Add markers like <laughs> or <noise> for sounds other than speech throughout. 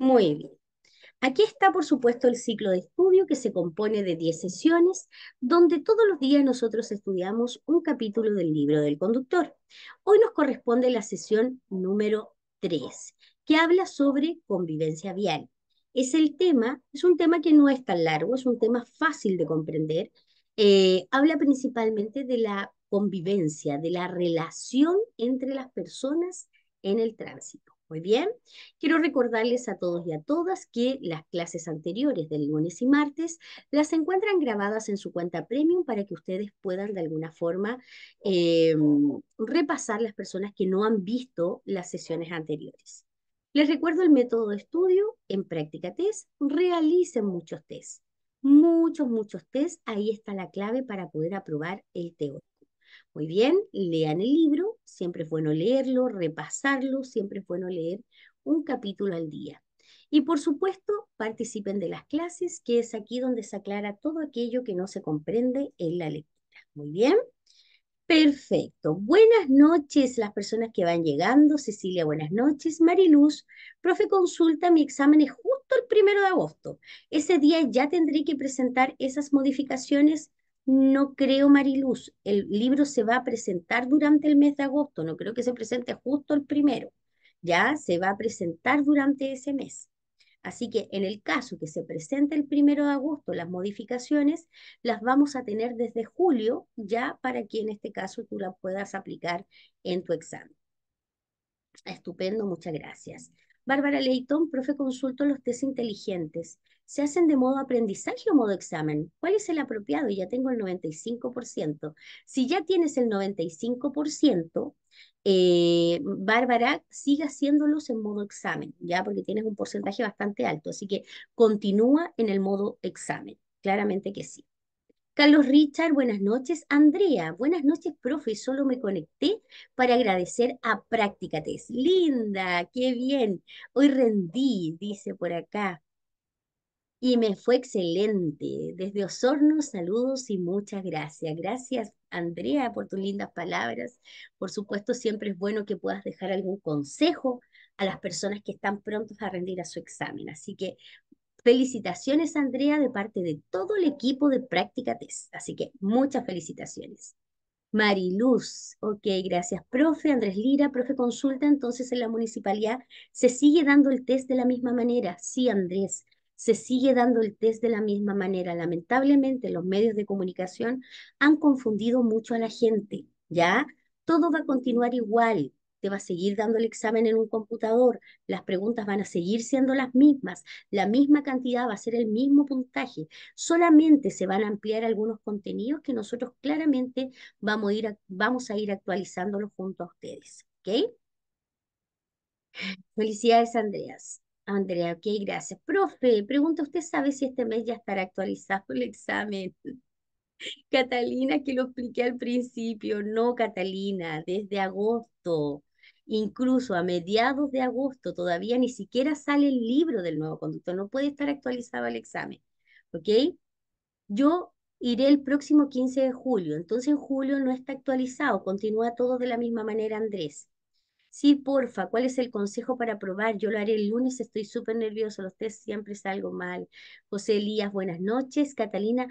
Muy bien. Aquí está, por supuesto, el ciclo de estudio que se compone de 10 sesiones, donde todos los días nosotros estudiamos un capítulo del libro del conductor. Hoy nos corresponde la sesión número 3, que habla sobre convivencia vial. Es el tema, es un tema que no es tan largo, es un tema fácil de comprender. Eh, habla principalmente de la convivencia, de la relación entre las personas en el tránsito. Muy bien, quiero recordarles a todos y a todas que las clases anteriores del lunes y martes las encuentran grabadas en su cuenta premium para que ustedes puedan de alguna forma em, repasar las personas que no han visto las sesiones anteriores. Les recuerdo el método de estudio en práctica test, realicen muchos test, muchos, muchos test, ahí está la clave para poder aprobar el teórico. Muy bien, lean el libro, Siempre es bueno leerlo, repasarlo, siempre es bueno leer un capítulo al día. Y por supuesto, participen de las clases, que es aquí donde se aclara todo aquello que no se comprende en la lectura. Muy bien. Perfecto. Buenas noches las personas que van llegando. Cecilia, buenas noches. Mariluz, profe, consulta, mi examen es justo el primero de agosto. Ese día ya tendré que presentar esas modificaciones no creo, Mariluz, el libro se va a presentar durante el mes de agosto, no creo que se presente justo el primero, ya se va a presentar durante ese mes. Así que en el caso que se presente el primero de agosto las modificaciones, las vamos a tener desde julio, ya para que en este caso tú las puedas aplicar en tu examen. Estupendo, muchas gracias. Bárbara Leighton, profe consulto los test inteligentes. ¿Se hacen de modo aprendizaje o modo examen? ¿Cuál es el apropiado? Ya tengo el 95%. Si ya tienes el 95%, eh, Bárbara, sigue haciéndolos en modo examen, ya porque tienes un porcentaje bastante alto. Así que continúa en el modo examen. Claramente que sí. Carlos Richard, buenas noches. Andrea, buenas noches, profe. Solo me conecté para agradecer a Practicates. Linda, qué bien. Hoy rendí, dice por acá. Y me fue excelente. Desde Osorno, saludos y muchas gracias. Gracias, Andrea, por tus lindas palabras. Por supuesto, siempre es bueno que puedas dejar algún consejo a las personas que están prontas a rendir a su examen. Así que Felicitaciones, Andrea, de parte de todo el equipo de Práctica Test. Así que muchas felicitaciones. Mariluz, ok, gracias. Profe Andrés Lira, profe consulta, entonces en la municipalidad se sigue dando el test de la misma manera. Sí, Andrés, se sigue dando el test de la misma manera. Lamentablemente los medios de comunicación han confundido mucho a la gente, ¿ya? Todo va a continuar igual te va a seguir dando el examen en un computador, las preguntas van a seguir siendo las mismas, la misma cantidad va a ser el mismo puntaje, solamente se van a ampliar algunos contenidos que nosotros claramente vamos a ir, vamos actualizándolos junto a ustedes. ¿Ok? Felicidades, Andreas. Andrea, ok, gracias. Profe, pregunta, ¿usted sabe si este mes ya estará actualizado el examen? Catalina, que lo expliqué al principio. No, Catalina, desde agosto. Incluso a mediados de agosto todavía ni siquiera sale el libro del nuevo conductor, no puede estar actualizado el examen. ¿Ok? Yo iré el próximo 15 de julio, entonces en julio no está actualizado, continúa todo de la misma manera, Andrés. Sí, porfa, ¿cuál es el consejo para probar? Yo lo haré el lunes, estoy súper nervioso, los test siempre salgo mal. José Elías, buenas noches. Catalina,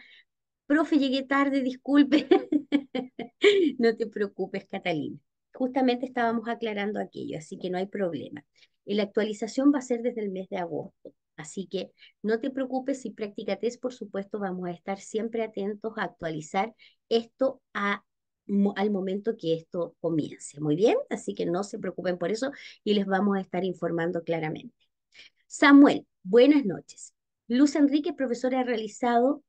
profe, llegué tarde, disculpe. <laughs> no te preocupes, Catalina justamente estábamos aclarando aquello, así que no hay problema. la actualización va a ser desde el mes de agosto. Así que no te preocupes y test, por supuesto, vamos a estar siempre atentos a actualizar esto a, al momento que esto comience. Muy bien, así que no se preocupen por eso y les vamos a estar informando claramente. Samuel, buenas noches. Luz Enrique, profesora, ha realizado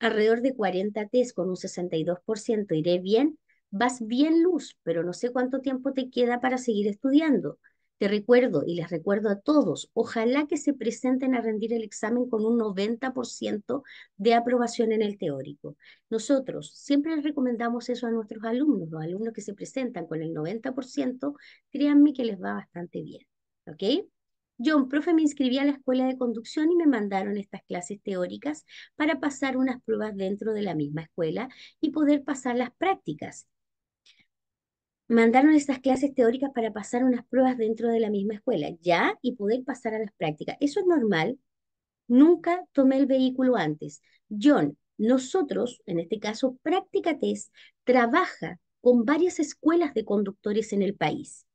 alrededor de 40 test con un 62%. ¿Iré bien? vas bien luz, pero no sé cuánto tiempo te queda para seguir estudiando. Te recuerdo y les recuerdo a todos, ojalá que se presenten a rendir el examen con un 90% de aprobación en el teórico. Nosotros siempre les recomendamos eso a nuestros alumnos, los alumnos que se presentan con el 90%, créanme que les va bastante bien. ¿Ok? Yo, un profe, me inscribí a la escuela de conducción y me mandaron estas clases teóricas para pasar unas pruebas dentro de la misma escuela y poder pasar las prácticas mandaron estas clases teóricas para pasar unas pruebas dentro de la misma escuela, ya, y poder pasar a las prácticas. Eso es normal. Nunca tomé el vehículo antes. John, nosotros, en este caso, Práctica Test trabaja con varias escuelas de conductores en el país.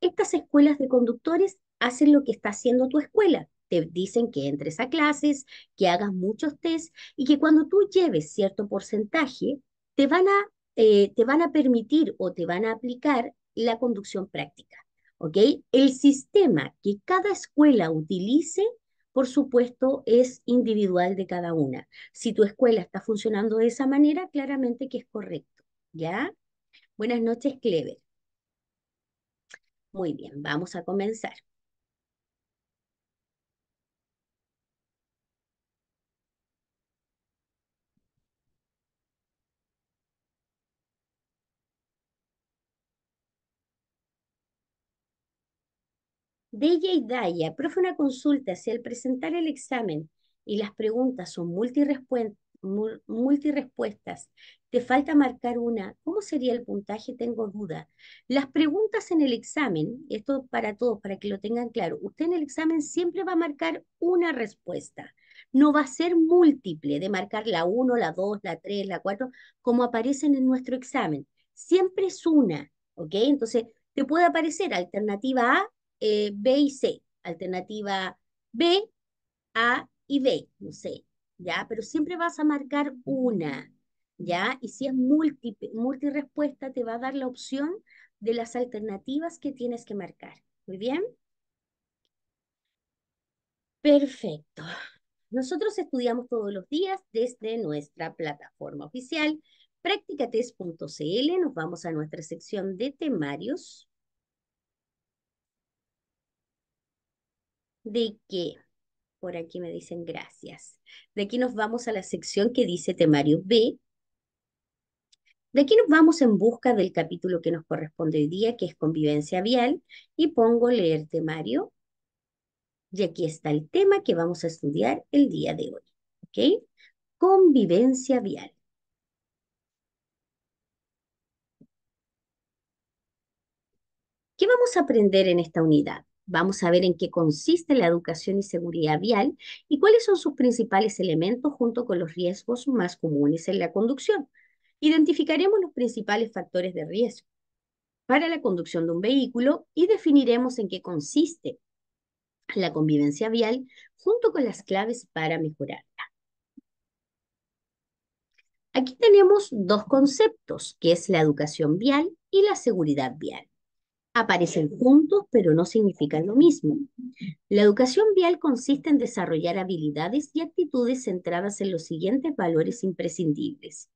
Estas escuelas de conductores hacen lo que está haciendo tu escuela. Te dicen que entres a clases, que hagas muchos tests y que cuando tú lleves cierto porcentaje, te van a eh, te van a permitir o te van a aplicar la conducción práctica. ¿ok? El sistema que cada escuela utilice, por supuesto, es individual de cada una. Si tu escuela está funcionando de esa manera, claramente que es correcto. ¿Ya? Buenas noches, Clever. Muy bien, vamos a comenzar. Deya y Daya, profe, una consulta, si al presentar el examen y las preguntas son multirespuestas, te falta marcar una, ¿cómo sería el puntaje? Tengo duda. Las preguntas en el examen, esto para todos, para que lo tengan claro, usted en el examen siempre va a marcar una respuesta. No va a ser múltiple de marcar la 1, la 2, la 3, la 4, como aparecen en nuestro examen. Siempre es una, ¿ok? Entonces, te puede aparecer alternativa A, eh, B y C. Alternativa B, A y B, no sé, ¿ya? Pero siempre vas a marcar una, ¿ya? Y si es múltiple, multirespuesta, te va a dar la opción de las alternativas que tienes que marcar. ¿Muy bien? Perfecto. Nosotros estudiamos todos los días desde nuestra plataforma oficial practicates.cl. Nos vamos a nuestra sección de temarios. de qué? por aquí me dicen gracias, de aquí nos vamos a la sección que dice temario B, de aquí nos vamos en busca del capítulo que nos corresponde hoy día, que es convivencia vial, y pongo leer temario, y aquí está el tema que vamos a estudiar el día de hoy, ¿ok? Convivencia vial. ¿Qué vamos a aprender en esta unidad? Vamos a ver en qué consiste la educación y seguridad vial y cuáles son sus principales elementos junto con los riesgos más comunes en la conducción. Identificaremos los principales factores de riesgo para la conducción de un vehículo y definiremos en qué consiste la convivencia vial junto con las claves para mejorarla. Aquí tenemos dos conceptos, que es la educación vial y la seguridad vial aparecen juntos, pero no significan lo mismo. La educación vial consiste en desarrollar habilidades y actitudes centradas en los siguientes valores imprescindibles.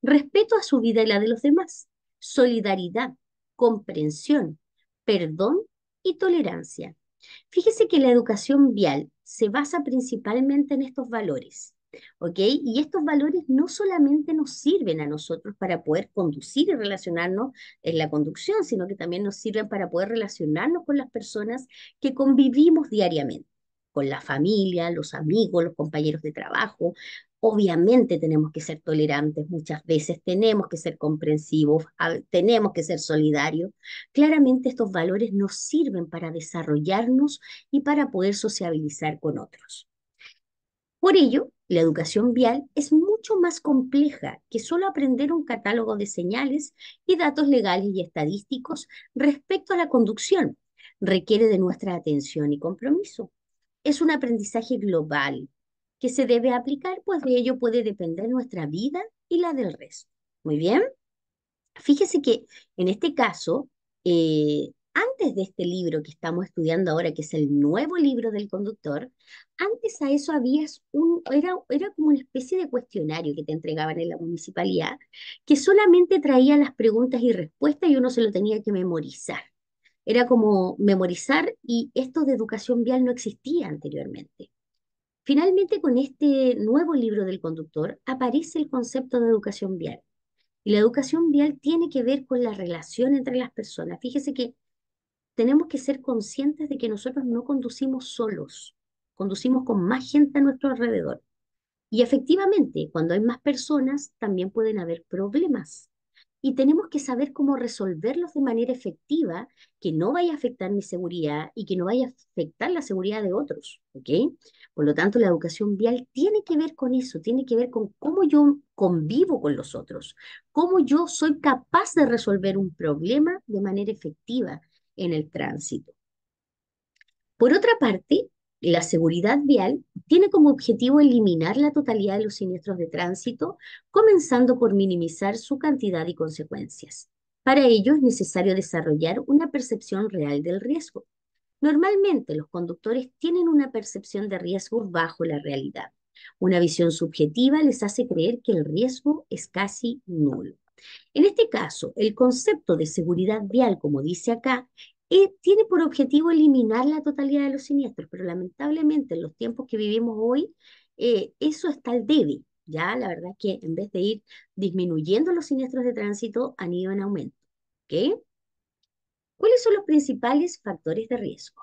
Respeto a su vida y la de los demás, solidaridad, comprensión, perdón y tolerancia. Fíjese que la educación vial se basa principalmente en estos valores. ¿ok? Y estos valores no solamente nos sirven a nosotros para poder conducir y relacionarnos en la conducción, sino que también nos sirven para poder relacionarnos con las personas que convivimos diariamente, con la familia, los amigos, los compañeros de trabajo. Obviamente tenemos que ser tolerantes muchas veces, tenemos que ser comprensivos, tenemos que ser solidarios. Claramente estos valores nos sirven para desarrollarnos y para poder sociabilizar con otros. Por ello, la educación vial es mucho más compleja que solo aprender un catálogo de señales y datos legales y estadísticos respecto a la conducción. Requiere de nuestra atención y compromiso. Es un aprendizaje global que se debe aplicar, pues de ello puede depender nuestra vida y la del resto. Muy bien. Fíjese que en este caso, eh, antes de este libro que estamos estudiando ahora, que es el nuevo libro del conductor, antes a eso había un, era, era como una especie de cuestionario que te entregaban en la municipalidad, que solamente traía las preguntas y respuestas y uno se lo tenía que memorizar. Era como memorizar y esto de educación vial no existía anteriormente. Finalmente, con este nuevo libro del conductor aparece el concepto de educación vial. Y la educación vial tiene que ver con la relación entre las personas. Fíjese que tenemos que ser conscientes de que nosotros no conducimos solos, conducimos con más gente a nuestro alrededor. Y efectivamente, cuando hay más personas, también pueden haber problemas. Y tenemos que saber cómo resolverlos de manera efectiva, que no vaya a afectar mi seguridad y que no vaya a afectar la seguridad de otros. ¿ok? Por lo tanto, la educación vial tiene que ver con eso, tiene que ver con cómo yo convivo con los otros, cómo yo soy capaz de resolver un problema de manera efectiva, en el tránsito. Por otra parte, la seguridad vial tiene como objetivo eliminar la totalidad de los siniestros de tránsito, comenzando por minimizar su cantidad y consecuencias. Para ello es necesario desarrollar una percepción real del riesgo. Normalmente los conductores tienen una percepción de riesgo bajo la realidad. Una visión subjetiva les hace creer que el riesgo es casi nulo. En este caso, el concepto de seguridad vial, como dice acá, eh, tiene por objetivo eliminar la totalidad de los siniestros, pero lamentablemente en los tiempos que vivimos hoy, eh, eso está al débil. Ya, la verdad que en vez de ir disminuyendo los siniestros de tránsito, han ido en aumento. ¿Cuáles son los principales factores de riesgo?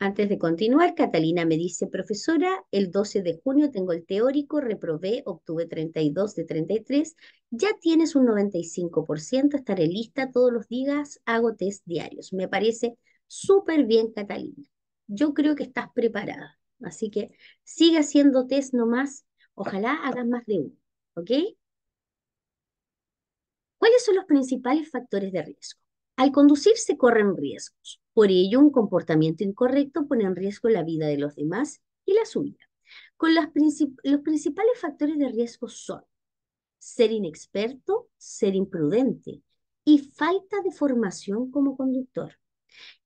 Antes de continuar, Catalina me dice, profesora, el 12 de junio tengo el teórico, reprobé, obtuve 32 de 33, ya tienes un 95%, estaré lista todos los días, hago test diarios. Me parece súper bien, Catalina. Yo creo que estás preparada, así que sigue haciendo test nomás, ojalá hagas más de uno, ¿ok? ¿Cuáles son los principales factores de riesgo? Al conducir se corren riesgos por ello, un comportamiento incorrecto pone en riesgo la vida de los demás y la suya. Con los principales factores de riesgo son ser inexperto, ser imprudente y falta de formación como conductor.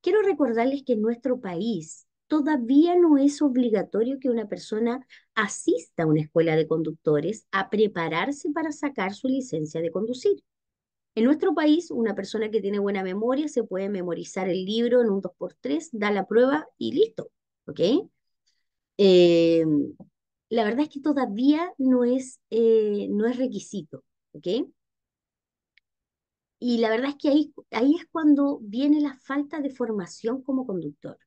Quiero recordarles que en nuestro país todavía no es obligatorio que una persona asista a una escuela de conductores a prepararse para sacar su licencia de conducir. En nuestro país, una persona que tiene buena memoria se puede memorizar el libro en un 2x3, da la prueba y listo, ¿ok? Eh, la verdad es que todavía no es, eh, no es requisito, ¿ok? Y la verdad es que ahí, ahí es cuando viene la falta de formación como conductor.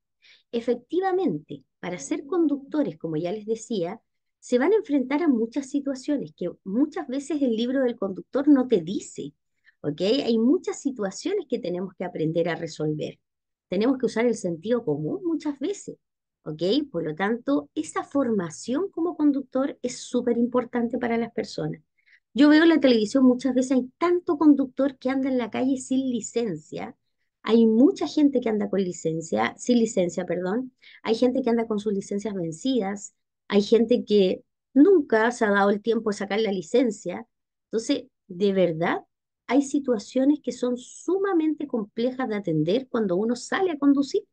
Efectivamente, para ser conductores, como ya les decía, se van a enfrentar a muchas situaciones que muchas veces el libro del conductor no te dice ¿ok? Hay muchas situaciones que tenemos que aprender a resolver. Tenemos que usar el sentido común muchas veces, ¿ok? Por lo tanto, esa formación como conductor es súper importante para las personas. Yo veo en la televisión muchas veces hay tanto conductor que anda en la calle sin licencia, hay mucha gente que anda con licencia, sin licencia, perdón. Hay gente que anda con sus licencias vencidas. Hay gente que nunca se ha dado el tiempo de sacar la licencia. Entonces, de verdad hay situaciones que son sumamente complejas de atender cuando uno sale a conducir.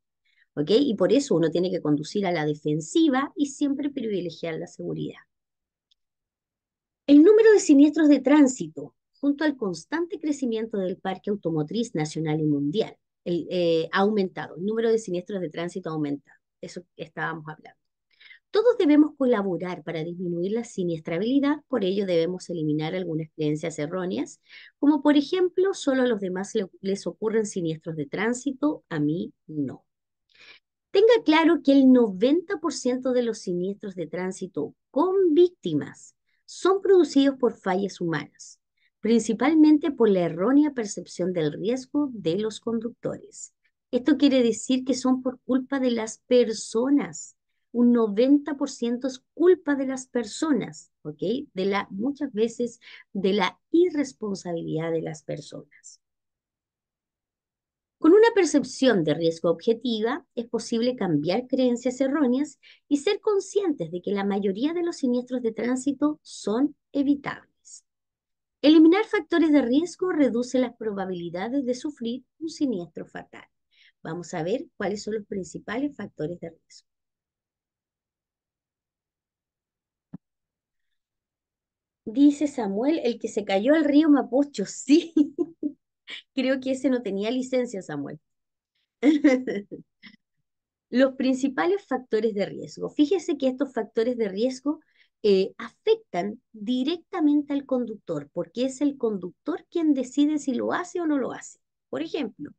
¿ok? Y por eso uno tiene que conducir a la defensiva y siempre privilegiar la seguridad. El número de siniestros de tránsito, junto al constante crecimiento del parque automotriz nacional y mundial, el, eh, ha aumentado. El número de siniestros de tránsito ha aumentado. Eso estábamos hablando. Todos debemos colaborar para disminuir la siniestrabilidad, por ello debemos eliminar algunas creencias erróneas, como por ejemplo, solo a los demás les ocurren siniestros de tránsito, a mí no. Tenga claro que el 90% de los siniestros de tránsito con víctimas son producidos por fallas humanas, principalmente por la errónea percepción del riesgo de los conductores. Esto quiere decir que son por culpa de las personas un 90% es culpa de las personas, ¿ok? De la, muchas veces de la irresponsabilidad de las personas. Con una percepción de riesgo objetiva, es posible cambiar creencias erróneas y ser conscientes de que la mayoría de los siniestros de tránsito son evitables. Eliminar factores de riesgo reduce las probabilidades de sufrir un siniestro fatal. Vamos a ver cuáles son los principales factores de riesgo. Dice Samuel, el que se cayó al río Mapocho, <laughs> sí. Creo que ese no tenía licencia, Samuel. <laughs> Los principales factores de riesgo. Fíjese que estos factores de riesgo eh, afectan directamente al conductor, porque es el conductor quien decide si lo hace o no lo hace. Por ejemplo,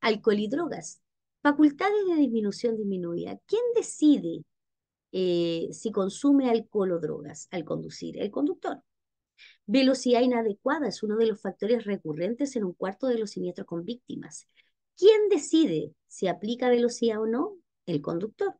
alcohol y drogas, facultades de disminución disminuida. ¿Quién decide eh, si consume alcohol o drogas al conducir el conductor. Velocidad inadecuada es uno de los factores recurrentes en un cuarto de los siniestros con víctimas. ¿Quién decide si aplica velocidad o no? El conductor.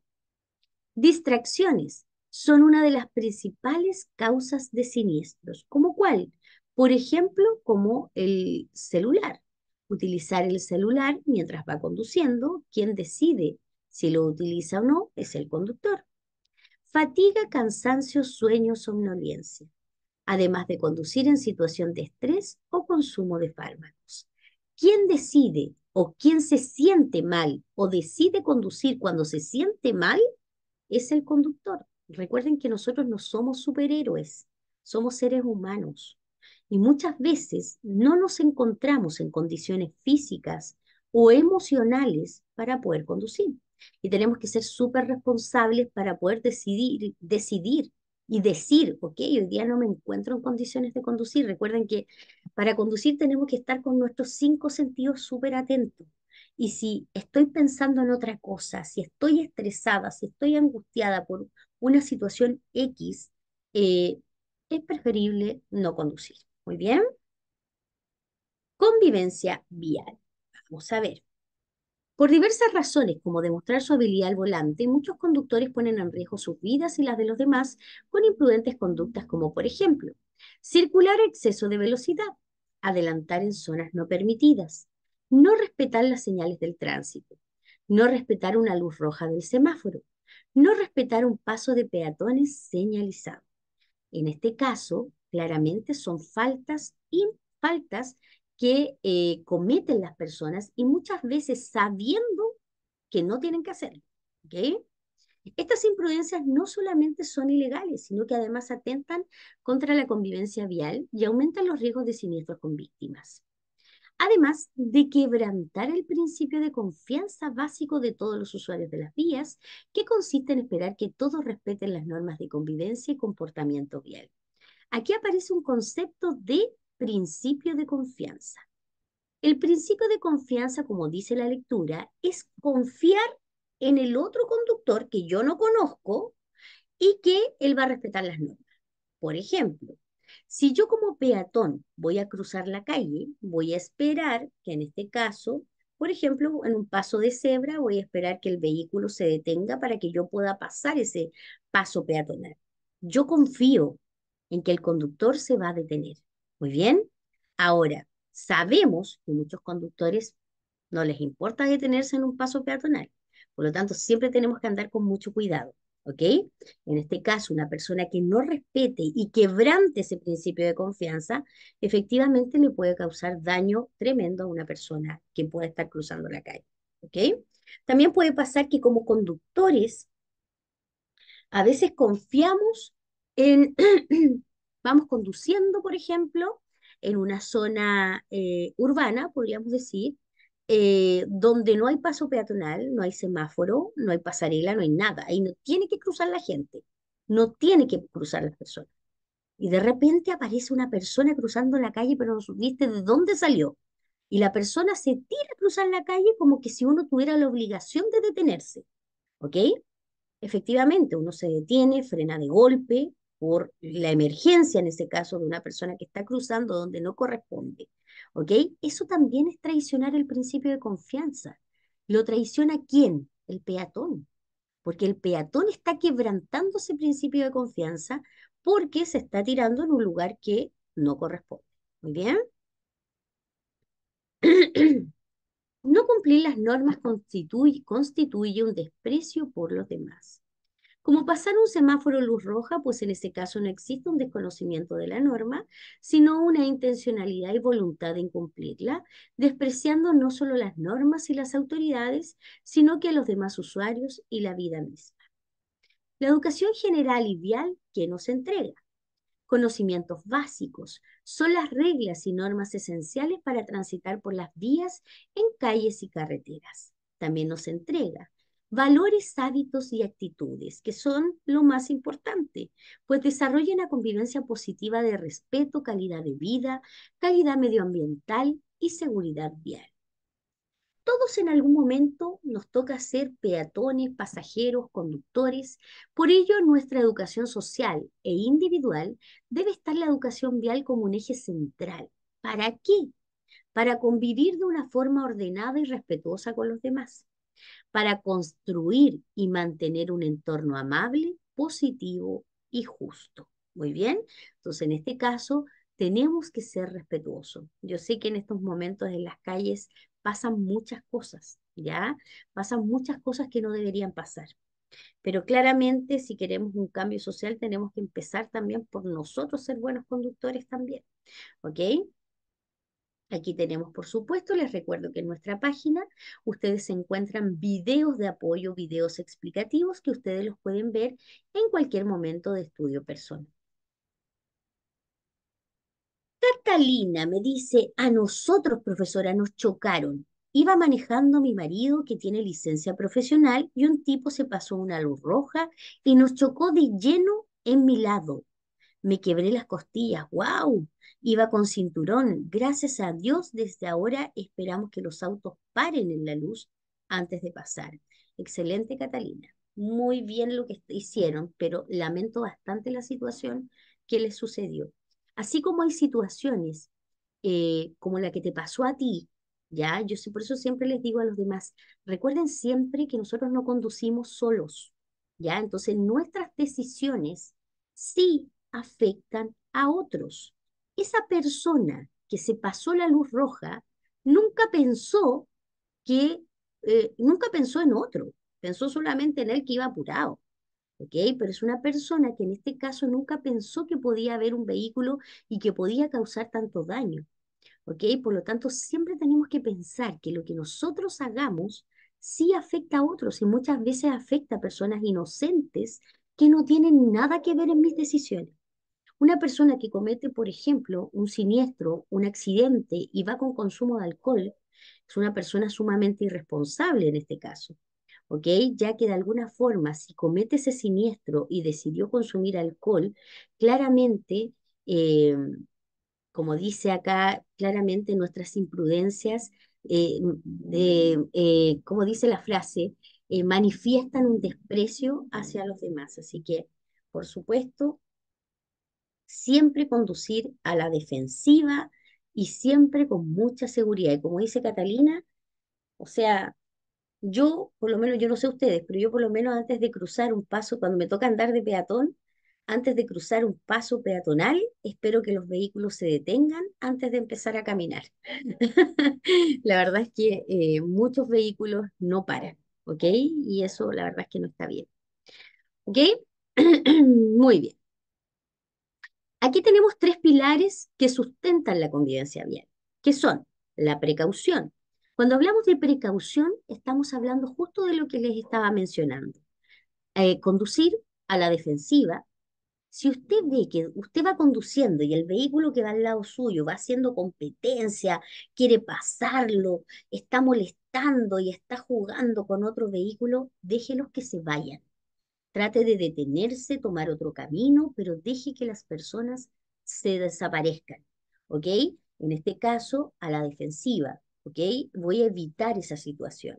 Distracciones son una de las principales causas de siniestros. ¿Como cuál? Por ejemplo, como el celular. Utilizar el celular mientras va conduciendo, quien decide si lo utiliza o no es el conductor fatiga, cansancio, sueño, somnolencia, además de conducir en situación de estrés o consumo de fármacos. ¿Quién decide o quién se siente mal o decide conducir cuando se siente mal? Es el conductor. Recuerden que nosotros no somos superhéroes, somos seres humanos. Y muchas veces no nos encontramos en condiciones físicas o emocionales para poder conducir y tenemos que ser súper responsables para poder decidir, decidir y decir, ok, hoy día no me encuentro en condiciones de conducir. Recuerden que para conducir tenemos que estar con nuestros cinco sentidos súper atentos. Y si estoy pensando en otra cosa, si estoy estresada, si estoy angustiada por una situación X, eh, es preferible no conducir. Muy bien. Convivencia vial. Vamos a ver. Por diversas razones, como demostrar su habilidad al volante, muchos conductores ponen en riesgo sus vidas y las de los demás con imprudentes conductas como, por ejemplo, circular a exceso de velocidad, adelantar en zonas no permitidas, no respetar las señales del tránsito, no respetar una luz roja del semáforo, no respetar un paso de peatones señalizado. En este caso, claramente son faltas, y faltas que eh, cometen las personas y muchas veces sabiendo que no tienen que hacerlo. ¿okay? Estas imprudencias no solamente son ilegales, sino que además atentan contra la convivencia vial y aumentan los riesgos de siniestros con víctimas. Además de quebrantar el principio de confianza básico de todos los usuarios de las vías, que consiste en esperar que todos respeten las normas de convivencia y comportamiento vial. Aquí aparece un concepto de principio de confianza. El principio de confianza, como dice la lectura, es confiar en el otro conductor que yo no conozco y que él va a respetar las normas. Por ejemplo, si yo como peatón voy a cruzar la calle, voy a esperar que en este caso, por ejemplo, en un paso de cebra, voy a esperar que el vehículo se detenga para que yo pueda pasar ese paso peatonal. Yo confío en que el conductor se va a detener. Muy bien. Ahora, sabemos que muchos conductores no les importa detenerse en un paso peatonal. Por lo tanto, siempre tenemos que andar con mucho cuidado. ¿Ok? En este caso, una persona que no respete y quebrante ese principio de confianza, efectivamente le puede causar daño tremendo a una persona que pueda estar cruzando la calle. ¿Ok? También puede pasar que como conductores, a veces confiamos en <clears throat> vamos conduciendo, por ejemplo, en una zona eh, urbana, podríamos decir, eh, donde no hay paso peatonal, no hay semáforo, no hay pasarela, no hay nada. Ahí no tiene que cruzar la gente, no tiene que cruzar las personas. Y de repente aparece una persona cruzando la calle, pero no supiste de dónde salió. Y la persona se tira a cruzar la calle como que si uno tuviera la obligación de detenerse. ¿Ok? Efectivamente, uno se detiene, frena de golpe, por la emergencia, en ese caso, de una persona que está cruzando donde no corresponde. ¿Ok? Eso también es traicionar el principio de confianza. ¿Lo traiciona quién? El peatón. Porque el peatón está quebrantando ese principio de confianza porque se está tirando en un lugar que no corresponde. ¿Muy bien? <clears throat> No cumplir las normas constituye, constituye un desprecio por los demás. Como pasar un semáforo luz roja, pues en este caso no existe un desconocimiento de la norma, sino una intencionalidad y voluntad de incumplirla, despreciando no solo las normas y las autoridades, sino que a los demás usuarios y la vida misma. La educación general y vial que nos entrega. Conocimientos básicos son las reglas y normas esenciales para transitar por las vías en calles y carreteras. También nos entrega valores, hábitos y actitudes, que son lo más importante, pues desarrollan la convivencia positiva de respeto, calidad de vida, calidad medioambiental y seguridad vial. Todos en algún momento nos toca ser peatones, pasajeros, conductores. Por ello, nuestra educación social e individual debe estar la educación vial como un eje central. ¿Para qué? Para convivir de una forma ordenada y respetuosa con los demás para construir y mantener un entorno amable, positivo y justo. Muy bien, entonces en este caso tenemos que ser respetuosos. Yo sé que en estos momentos en las calles pasan muchas cosas, ¿ya? Pasan muchas cosas que no deberían pasar. Pero claramente si queremos un cambio social tenemos que empezar también por nosotros ser buenos conductores también, ¿ok? Aquí tenemos, por supuesto, les recuerdo que en nuestra página ustedes encuentran videos de apoyo, videos explicativos que ustedes los pueden ver en cualquier momento de estudio personal. Catalina me dice, a nosotros, profesora, nos chocaron. Iba manejando mi marido que tiene licencia profesional y un tipo se pasó una luz roja y nos chocó de lleno en mi lado. Me quebré las costillas, wow iba con cinturón. Gracias a Dios, desde ahora esperamos que los autos paren en la luz antes de pasar. Excelente, Catalina. Muy bien lo que hicieron, pero lamento bastante la situación que les sucedió. Así como hay situaciones eh, como la que te pasó a ti, ¿ya? Yo por eso siempre les digo a los demás, recuerden siempre que nosotros no conducimos solos, ¿ya? Entonces nuestras decisiones sí afectan a otros esa persona que se pasó la luz roja nunca pensó que, eh, nunca pensó en otro, pensó solamente en él que iba apurado. ¿ok? Pero es una persona que en este caso nunca pensó que podía haber un vehículo y que podía causar tanto daño. ¿ok? Por lo tanto, siempre tenemos que pensar que lo que nosotros hagamos sí afecta a otros y muchas veces afecta a personas inocentes que no tienen nada que ver en mis decisiones. Una persona que comete, por ejemplo, un siniestro, un accidente y va con consumo de alcohol, es una persona sumamente irresponsable en este caso, ¿ok? Ya que de alguna forma, si comete ese siniestro y decidió consumir alcohol, claramente, eh, como dice acá, claramente nuestras imprudencias, eh, de, eh, como dice la frase, manifiestan un desprecio hacia los demás. Así que, por supuesto, siempre conducir a la defensiva y siempre con mucha seguridad. Y como dice Catalina, o sea, yo, por lo menos, yo no sé ustedes, pero yo por lo menos antes de cruzar un paso, cuando me toca andar de peatón, antes de cruzar un paso peatonal, espero que los vehículos se detengan antes de empezar a caminar. <laughs> la verdad es que eh, muchos vehículos no paran, ¿ok? Y eso la verdad es que no está bien. ¿Ok? <clears throat> Muy bien. Aquí tenemos tres pilares que sustentan la convivencia vial, que son la precaución. Cuando hablamos de precaución, estamos hablando justo de lo que les estaba mencionando. Eh, conducir a la defensiva. Si usted ve que usted va conduciendo y el vehículo que va al lado suyo va haciendo competencia, quiere pasarlo, está molestando y está jugando con otro vehículo, déjelos que se vayan. Trate de detenerse, tomar otro camino, pero deje que las personas se desaparezcan, ¿ok? En este caso, a la defensiva, ¿ok? Voy a evitar esa situación.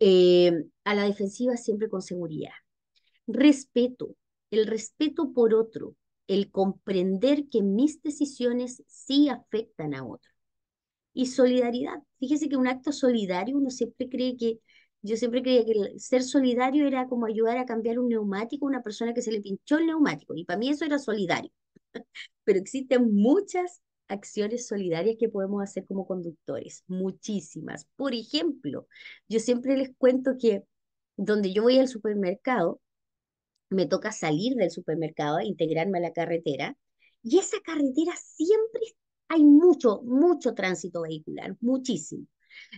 Eh, a la defensiva siempre con seguridad. Respeto, el respeto por otro, el comprender que mis decisiones sí afectan a otro. Y solidaridad, fíjese que un acto solidario uno siempre cree que yo siempre creía que ser solidario era como ayudar a cambiar un neumático a una persona que se le pinchó el neumático, y para mí eso era solidario. <laughs> Pero existen muchas acciones solidarias que podemos hacer como conductores, muchísimas. Por ejemplo, yo siempre les cuento que donde yo voy al supermercado, me toca salir del supermercado, integrarme a la carretera, y esa carretera siempre hay mucho, mucho tránsito vehicular, muchísimo.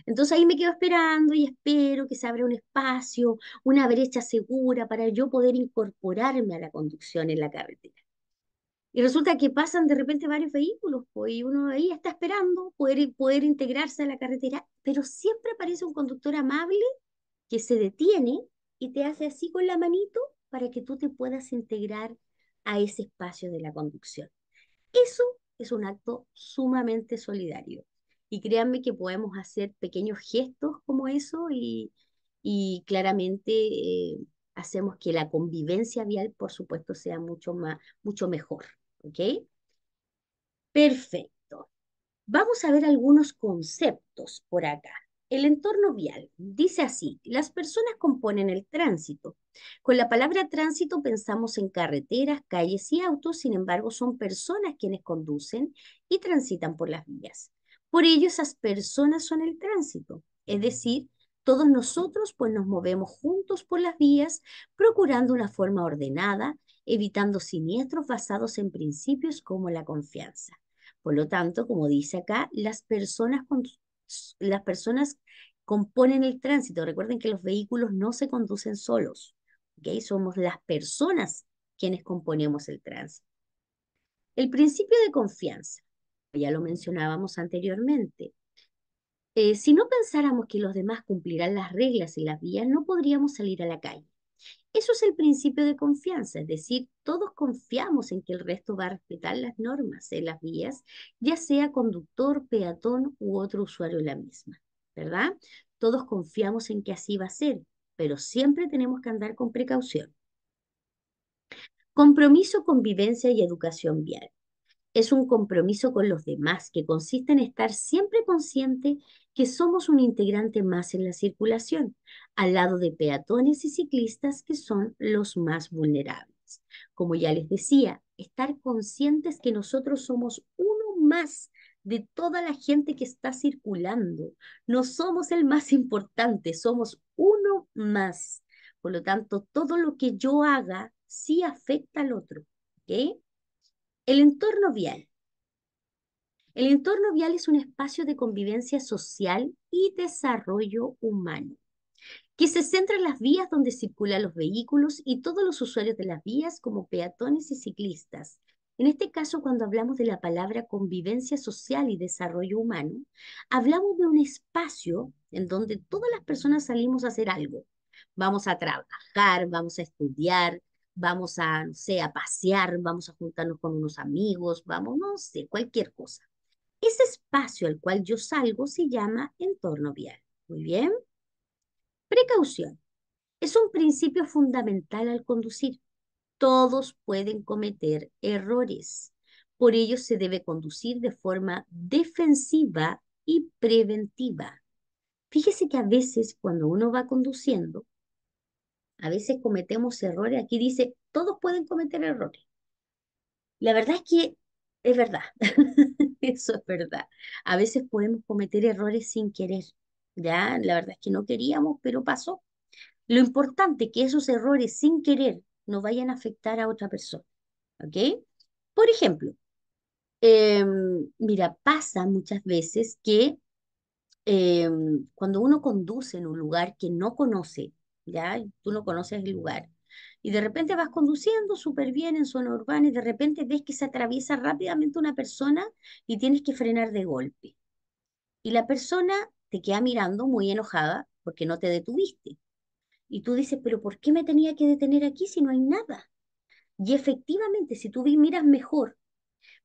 Entonces ahí me quedo esperando y espero que se abra un espacio, una brecha segura para yo poder incorporarme a la conducción en la carretera. Y resulta que pasan de repente varios vehículos, y uno ahí está esperando poder, poder integrarse a la carretera, pero siempre aparece un conductor amable que se detiene y te hace así con la manito para que tú te puedas integrar a ese espacio de la conducción. Eso es un acto sumamente solidario. Y créanme que podemos hacer pequeños gestos como eso y, claramente eh, hacemos que la convivencia vial, por supuesto, sea mucho, más, mucho mejor. ¿Ok? Perfecto. Vamos a ver algunos conceptos por acá. El entorno vial dice así, las personas componen el tránsito. Con la palabra tránsito pensamos en carreteras, calles y autos, sin embargo son personas quienes conducen y transitan por las vías. Por ello, esas personas son el tránsito, es decir, todos nosotros pues nos movemos juntos por las vías, procurando una forma ordenada, evitando siniestros basados en principios como la confianza. Por lo tanto, como dice acá, las personas, las personas componen el tránsito. Recuerden que los vehículos no se conducen solos, somos las personas quienes componemos el tránsito. El principio de confianza ya lo mencionábamos anteriormente. Eh, si no pensáramos que los demás cumplirán las reglas y las vías, no podríamos salir a la calle. Eso es el principio de confianza, es decir, todos confiamos en que el resto va a respetar las normas en eh, las vías, ya sea conductor, peatón u otro usuario de la misma, ¿verdad? Todos confiamos en que así va a ser, pero siempre tenemos que andar con precaución. Compromiso, convivencia y educación vial es un compromiso con los demás que consiste en estar siempre consciente que somos un integrante más en la circulación, al lado de peatones y ciclistas que son los más vulnerables. Como ya les decía, estar conscientes que nosotros somos uno más de toda la gente que está circulando. No somos el más importante, somos uno más. Por lo tanto, todo lo que yo haga sí afecta al otro. ¿okay? El entorno vial. El entorno vial es un espacio de convivencia social y desarrollo humano, que se centra en las vías donde circulan los vehículos y todos los usuarios de las vías como peatones y ciclistas. En este caso, cuando hablamos de la palabra convivencia social y desarrollo humano, hablamos de un espacio en donde todas las personas salimos a hacer algo. Vamos a trabajar, vamos a estudiar, vamos a, no sé, a pasear, vamos a juntarnos con unos amigos, vamos, no sé, cualquier cosa. Ese espacio al cual yo salgo se llama entorno vial. Muy bien. Precaución. Es un principio fundamental al conducir. Todos pueden cometer errores. Por ello se debe conducir de forma defensiva y preventiva. Fíjese que a veces cuando uno va conduciendo, a veces cometemos errores. Aquí dice, todos pueden cometer errores. La verdad es que es verdad. <laughs> Eso es verdad. A veces podemos cometer errores sin querer. Ya, la verdad es que no queríamos, pero pasó. Lo importante es que esos errores sin querer no vayan a afectar a otra persona. ¿Ok? Por ejemplo, em, mira, pasa muchas veces que em, cuando uno conduce en un lugar que no conoce ¿ya? Tú no conoces el lugar. Y de repente vas conduciendo súper bien en zona urbana y de repente ves que se atraviesa rápidamente una persona y tienes que frenar de golpe. Y la persona te queda mirando muy enojada porque no te detuviste. Y tú dices, pero ¿por qué me tenía que detener aquí si no hay nada? Y efectivamente, si tú miras mejor,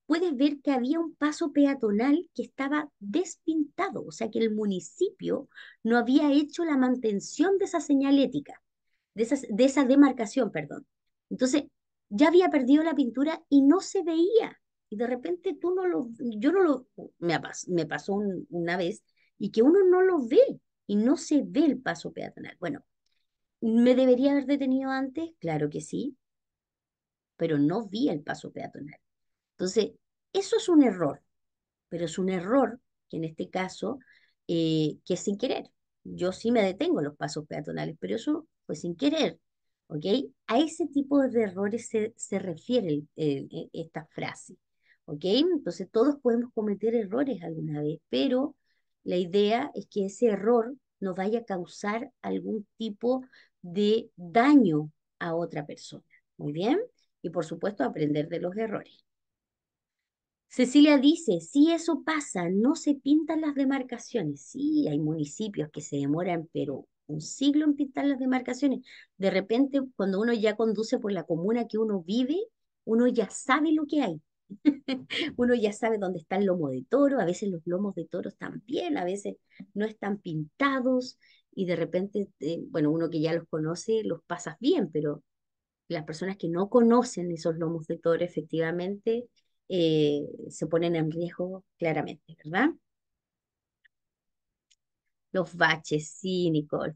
puedes ver que había un paso peatonal que estaba despintado o sea que el municipio no había hecho la mantención de esa señalética, de, de esa demarcación, perdón. Entonces, ya había perdido la pintura y no se veía. Y de repente tú no lo, yo no lo, me, me pasó una vez, y que uno no lo ve y no se ve el paso peatonal. Bueno, ¿me debería haber detenido antes? Claro que sí, pero no vi el paso peatonal. Entonces, eso es un error, pero es un error en este caso, eh, que es sin querer. Yo sí me detengo en los pasos peatonales, pero eso fue sin querer. ¿ok? A ese tipo de errores se, refiere e, esta frase. ¿ok? Entonces todos podemos cometer errores alguna vez, pero la idea es que ese error no vaya a causar algún tipo de daño a otra persona. Muy bien. Y por supuesto, aprender de los errores. Cecilia dice, si eso pasa, no se pintan las demarcaciones. Sí, hay municipios que se demoran, pero un siglo en pintar las demarcaciones. De repente, cuando uno ya conduce por la comuna que uno vive, uno ya sabe lo que hay. <laughs> uno ya sabe dónde está el lomo de toro, a veces los lomos de toro están bien, a veces no están pintados y de repente, eh, bueno, uno que ya los conoce los pasa bien, pero las personas que no conocen esos lomos de toro efectivamente eh, se ponen en riesgo claramente, ¿verdad? Los baches, sí, Nicole.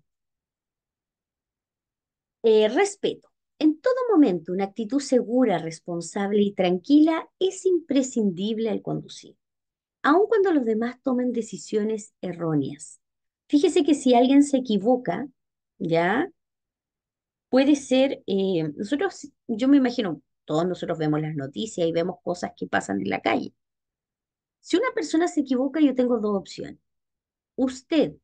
Eh, respeto. En todo momento, una actitud segura, responsable y tranquila es imprescindible al conducir, aun cuando los demás tomen decisiones erróneas. Fíjese que si alguien se equivoca, ¿ya? Puede ser, eh, nosotros, yo me imagino, todos nosotros vemos las noticias y vemos cosas que pasan en la calle. Si una persona se equivoca, yo tengo dos opciones. Usted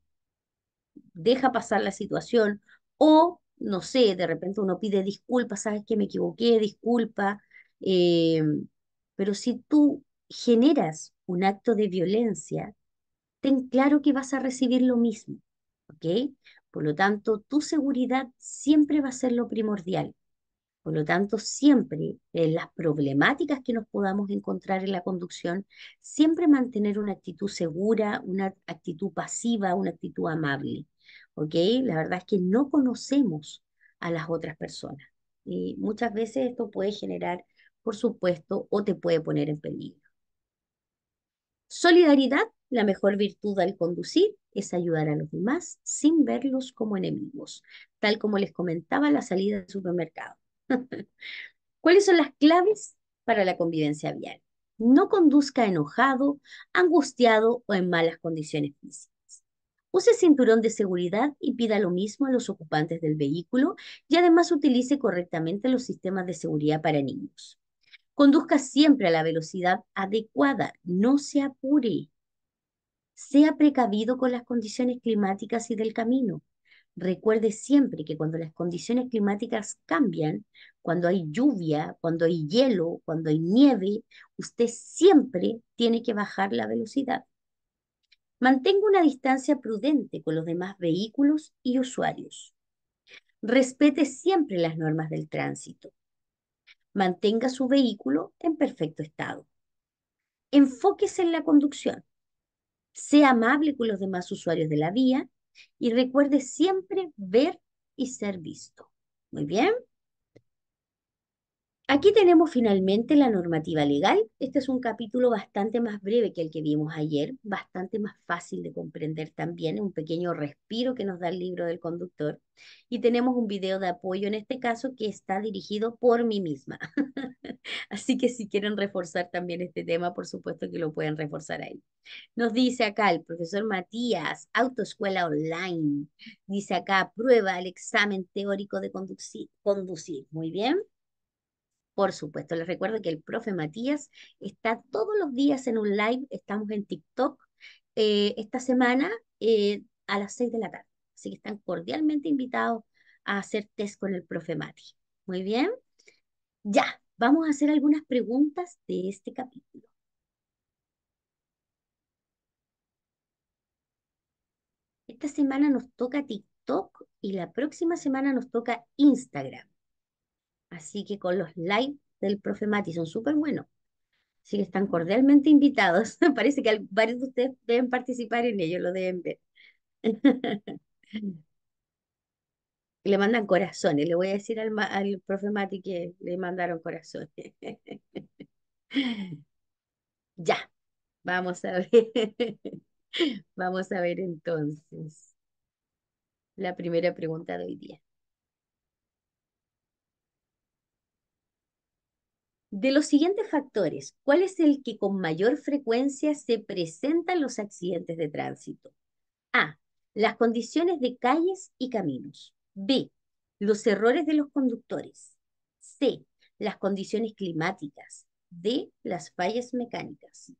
deja pasar la situación o, no sé, de repente uno pide disculpas, sabes que me equivoqué, disculpa. Em, pero si tú generas un acto de violencia, ten claro que vas a recibir lo mismo. ¿Ok? Por lo tanto, tu seguridad siempre va a ser lo primordial. Por lo tanto, siempre en las problemáticas que nos podamos encontrar en la conducción, siempre mantener una actitud segura, una actitud pasiva, una actitud amable. ¿Ok? La verdad es que no conocemos a las otras personas. Y muchas veces esto puede generar, por supuesto, o te puede poner en peligro. Solidaridad, la mejor virtud al conducir, es ayudar a los demás sin verlos como enemigos, tal como les comentaba la salida del supermercado. <laughs> ¿Cuáles son las claves para la convivencia vial? No conduzca enojado, angustiado o en malas condiciones físicas. Use cinturón de seguridad y pida lo mismo a los ocupantes del vehículo y además utilice correctamente los sistemas de seguridad para niños. Conduzca siempre a la velocidad adecuada, no se apure. Sea precavido con las condiciones climáticas y del camino. Recuerde siempre que cuando las condiciones climáticas cambian, cuando hay lluvia, cuando hay hielo, cuando hay nieve, usted siempre tiene que bajar la velocidad. Mantenga una distancia prudente con los demás vehículos y usuarios. Respete siempre las normas del tránsito. Mantenga su vehículo en perfecto estado. Enfóquese en la conducción. Sea amable con los demás usuarios de la vía y recuerde siempre ver y ser visto. Muy bien. Aquí tenemos finalmente la normativa legal. Este es un capítulo bastante más breve que el que vimos ayer, bastante más fácil de comprender también, un pequeño respiro que nos da el libro del conductor. Y tenemos un video de apoyo, en este caso, que está dirigido por mí misma. <laughs> Así que si quieren reforzar también este tema, por supuesto que lo pueden reforzar ahí. Nos dice acá el profesor Matías, Autoescuela Online. Dice acá, prueba el examen teórico de conducir. conducir. Muy bien. Por supuesto, les recuerdo que el profe Matías está todos los días en un live, estamos en TikTok eh, esta semana eh, a las 6 de la tarde. Así que están cordialmente invitados a hacer test con el profe Matías. Muy bien. Ya, vamos a hacer algunas preguntas de este capítulo. Esta semana nos toca TikTok y la próxima semana nos toca Instagram. Así que con los likes del profe Mati son súper buenos. Así que están cordialmente invitados. <laughs> Parece que varios de ustedes deben participar en ello, lo deben ver. <laughs> le mandan corazones. Le voy a decir al, al profe Mati que le mandaron corazones. <laughs> ya, vamos a ver. vamos a ver entonces la primera pregunta de hoy día. De los siguientes factores, ¿cuál es el que con mayor frecuencia se presentan los accidentes de tránsito? A. Las condiciones de calles y caminos. B. Los errores de los conductores. C. Las condiciones climáticas. D. Las fallas mecánicas.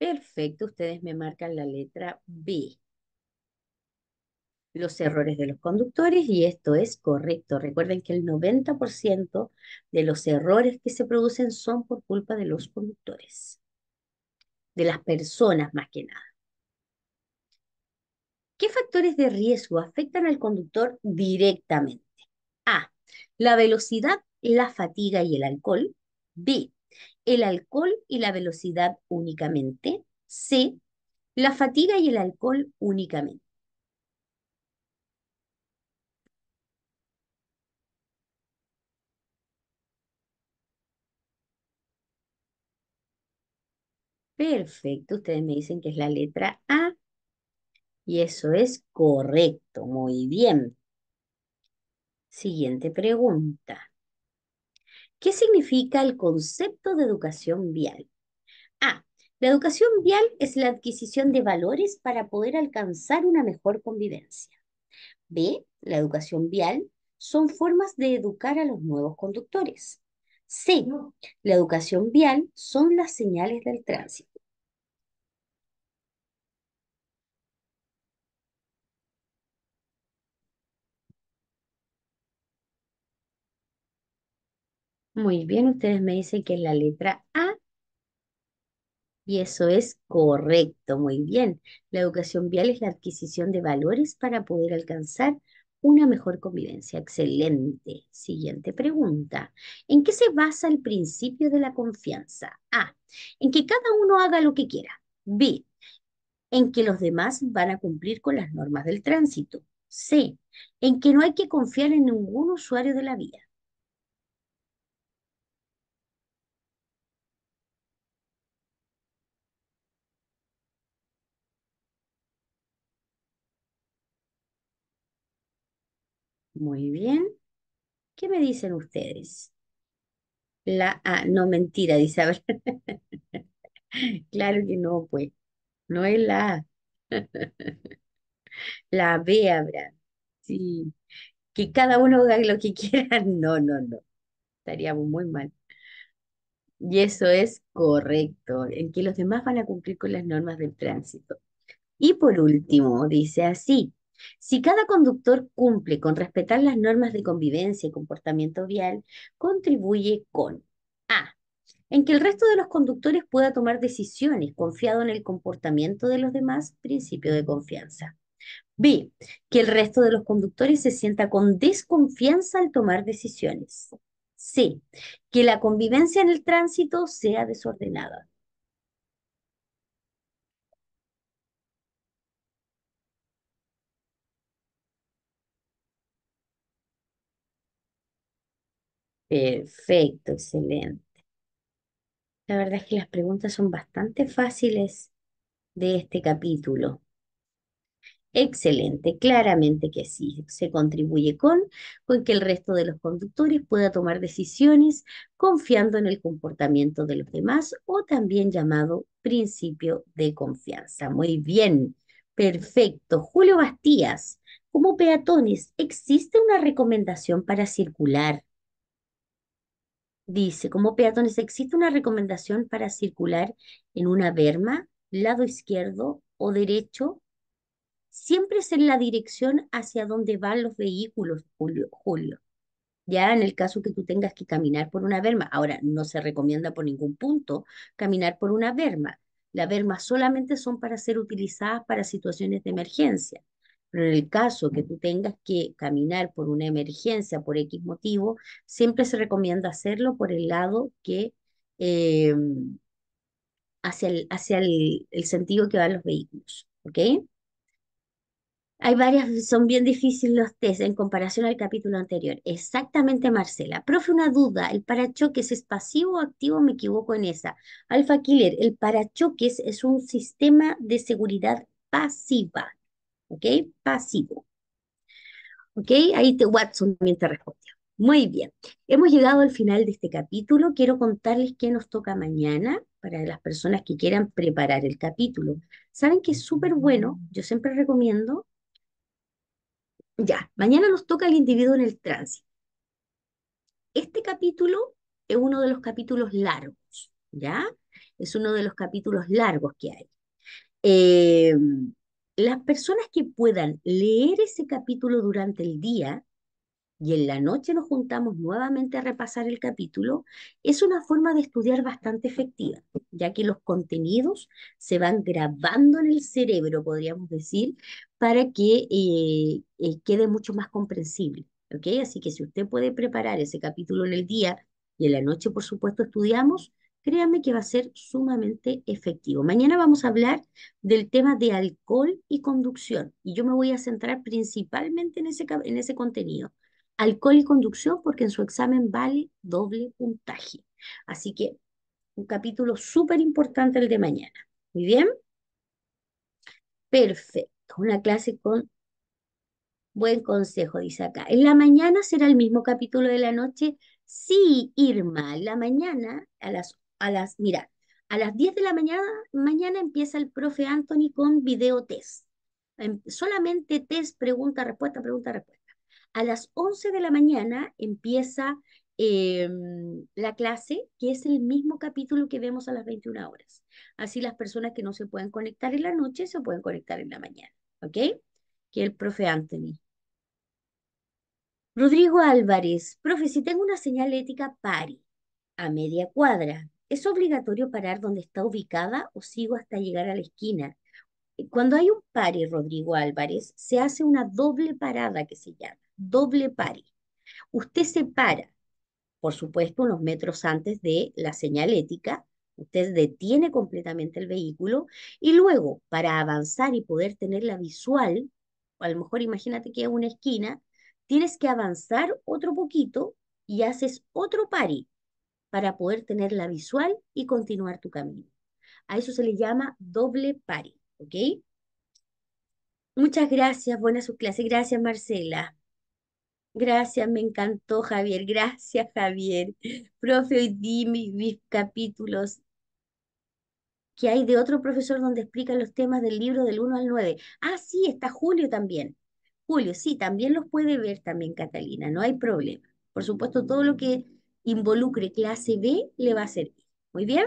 Perfecto, ustedes me marcan la letra B. Los errores de los conductores, y esto es correcto. Recuerden que el 90% de los errores que se producen son por culpa de los conductores, de las personas más que nada. ¿Qué factores de riesgo afectan al conductor directamente? A. La velocidad, la fatiga y el alcohol. B el alcohol y la velocidad únicamente. C, la fatiga y el alcohol únicamente. Perfecto, ustedes me dicen que es la letra A y eso es correcto, muy bien. Siguiente pregunta. ¿Qué significa el concepto de educación vial? A. La educación vial es la adquisición de valores para poder alcanzar una mejor convivencia. B. La educación vial son formas de educar a los nuevos conductores. C. La educación vial son las señales del tránsito. Muy bien, ustedes me dicen que es la letra A y eso es correcto, muy bien. La educación vial es la adquisición de valores para poder alcanzar una mejor convivencia. Excelente. Siguiente pregunta. ¿En qué se basa el principio de la confianza? A. En que cada uno haga lo que quiera. B. En que los demás van a cumplir con las normas del tránsito. C. En que no hay que confiar en ningún usuario de la vía. Muy bien. ¿Qué me dicen ustedes? La A, ah, no mentira, dice Abraham. <laughs> claro que no, pues. No es la A. <laughs> la B, Abraham. Sí. Que cada uno haga lo que <laughs> quiera. No, no, no. Estaríamos muy mal. Y eso es correcto, en que los demás van a cumplir con las normas del tránsito. Y por último, dice así, si cada conductor cumple con respetar las normas de convivencia y comportamiento vial, contribuye con A. En que el resto de los conductores pueda tomar decisiones confiado en el comportamiento de los demás, principio de confianza. B. Que el resto de los conductores se sienta con desconfianza al tomar decisiones. C. Que la convivencia en el tránsito sea desordenada. Perfecto, excelente. La verdad es que las preguntas son bastante fáciles de este capítulo. Excelente, claramente que sí. Se contribuye con, que el resto de los conductores pueda tomar decisiones confiando en el comportamiento de los demás o también llamado principio de confianza. Muy bien, perfecto. Julio Bastías, como peatones, ¿existe una recomendación para circular Dice, como peatones, ¿existe una recomendación para circular en una verma, lado izquierdo o derecho? Siempre es en la dirección hacia donde van los vehículos, Julio. Ya en el caso que tú tengas que caminar por una verma. ahora no se recomienda por ningún punto caminar por una verma. Las vermas solamente son para ser utilizadas para situaciones de emergencia. Pero en el caso que tú tengas que caminar por una emergencia, por X motivo, siempre se recomienda hacerlo por el lado que, eh, hacia, el, hacia el, sentido que van los vehículos, ¿ok? Hay varias, son bien difíciles los test en comparación al capítulo anterior. Exactamente, Marcela. Profe, una duda. ¿El parachoques es pasivo o activo? Me equivoco en esa. Alfa Killer, el parachoques es un sistema de seguridad pasiva. ¿ok? Pasivo. ¿Ok? Ahí te, Watson también te respondió. Muy bien. Hemos llegado al final de este capítulo. Quiero contarles qué nos toca mañana para las personas que quieran preparar el capítulo. Saben que es súper bueno, yo siempre recomiendo. Ya, mañana nos toca el individuo en el tránsito. Este capítulo es uno de los capítulos largos, ¿ya? Es uno de los capítulos largos que hay. Eh, las personas que puedan leer ese capítulo durante el día y en la noche nos juntamos nuevamente a repasar el capítulo, es una forma de estudiar bastante efectiva, ya que los contenidos se van grabando en el cerebro, podríamos decir, para que eh, eh, quede mucho más comprensible. ¿ok? Así que si usted puede preparar ese capítulo en el día y en la noche, por supuesto, estudiamos, créanme que va a ser sumamente efectivo. Mañana vamos a hablar del tema de alcohol y conducción y yo me voy a centrar principalmente en ese, en ese contenido. Alcohol y conducción porque en su examen vale doble puntaje. Así que un capítulo súper importante el de mañana. ¿Muy bien? Perfecto. Una clase con buen consejo, dice acá. En la mañana será el mismo capítulo de la noche. Sí, Irma, en la mañana a las a las, mira, a las 10 de la mañana, mañana empieza el profe Anthony con video test. Em, solamente test, pregunta, respuesta, pregunta, respuesta. A las 11 de la mañana empieza em, la clase, que es el mismo capítulo que vemos a las 21 horas. Así las personas que no se pueden conectar en la noche se pueden conectar en la mañana. ¿Ok? Que el profe Anthony. Rodrigo Álvarez, profe, si tengo una señal ética, pari, a media cuadra, ¿Es obligatorio parar donde está ubicada o sigo hasta llegar a la esquina? Eh, cuando hay un pari, Rodrigo Álvarez, se hace una doble parada que se llama, doble pari. Usted se para, por supuesto, unos metros antes de la señalética, usted detiene completamente el vehículo y luego, para avanzar y poder tener la visual, o a lo mejor imagínate que es una esquina, tienes que avanzar otro poquito y haces otro pari para poder tener la visual y continuar tu camino. A eso se le llama doble pari, ¿ok? Muchas gracias, buenas su clase, Gracias, Marcela. Gracias, me encantó, Javier. Gracias, Javier. Profe, hoy di mis, capítulos que hay de otro profesor donde explica los temas del libro del 1 al 9. Ah, sí, está Julio también. Julio, sí, también los puede ver también Catalina, no hay problema. Por supuesto, todo lo que involucre clase B le va a servir. Muy bien.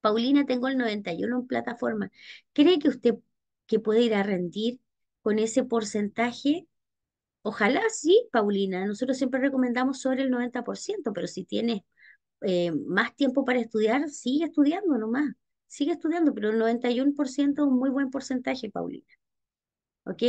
Paulina, tengo el 91 en plataforma. ¿Cree que usted que puede ir a rendir con ese porcentaje? Ojalá sí, Paulina. Nosotros siempre recomendamos sobre el 90%, pero si tienes eh, más tiempo para estudiar, sigue estudiando nomás. Sigue estudiando, pero el 91% es un muy buen porcentaje, Paulina. ¿Ok?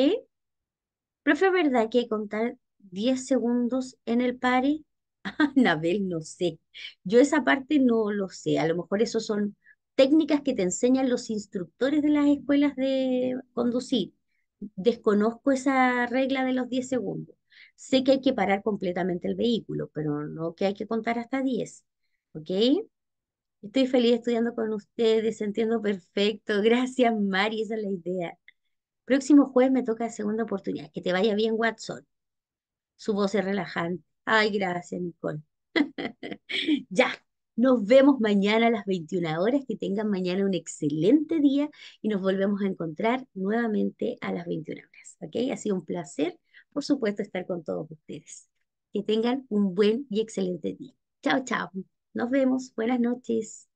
Profe, ¿verdad que contar 10 segundos en el pari. <laughs> Anabel, no sé. Yo esa parte no lo sé. A lo mejor eso son técnicas que te enseñan los instructores de las escuelas de conducir. Desconozco esa regla de los 10 segundos. Sé que hay que parar completamente el vehículo, pero no que hay que contar hasta 10. ¿Ok? Estoy feliz estudiando con ustedes, entiendo perfecto. <laughs> Gracias, Mari, esa es la idea. Próximo jueves me toca segunda oportunidad. Que te vaya bien, Watson. Su voz es relajante Ay, gracias, Nicole. <laughs> ya, nos vemos mañana a las 21 horas. Que tengan mañana un excelente día y nos volvemos a encontrar nuevamente a las 21 horas. ¿Ok? Ha sido un placer, por supuesto, estar con todos ustedes. Que tengan un buen y excelente día. Chao, chao. Nos vemos. Buenas noches.